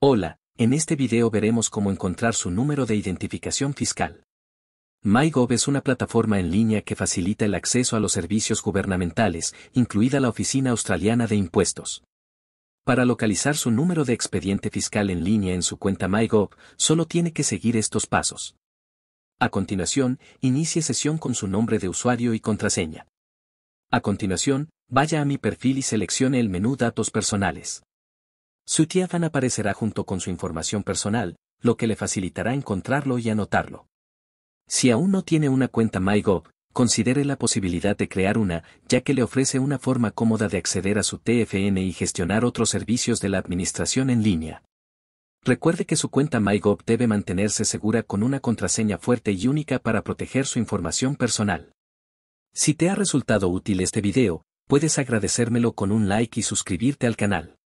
Hola, en este video veremos cómo encontrar su número de identificación fiscal. MyGov es una plataforma en línea que facilita el acceso a los servicios gubernamentales, incluida la Oficina Australiana de Impuestos. Para localizar su número de expediente fiscal en línea en su cuenta MyGov, solo tiene que seguir estos pasos. A continuación, inicie sesión con su nombre de usuario y contraseña. A continuación, vaya a mi perfil y seleccione el menú Datos Personales. Su Tiafan aparecerá junto con su información personal, lo que le facilitará encontrarlo y anotarlo. Si aún no tiene una cuenta MyGov, considere la posibilidad de crear una, ya que le ofrece una forma cómoda de acceder a su TFN y gestionar otros servicios de la administración en línea. Recuerde que su cuenta MyGov debe mantenerse segura con una contraseña fuerte y única para proteger su información personal. Si te ha resultado útil este video, puedes agradecérmelo con un like y suscribirte al canal.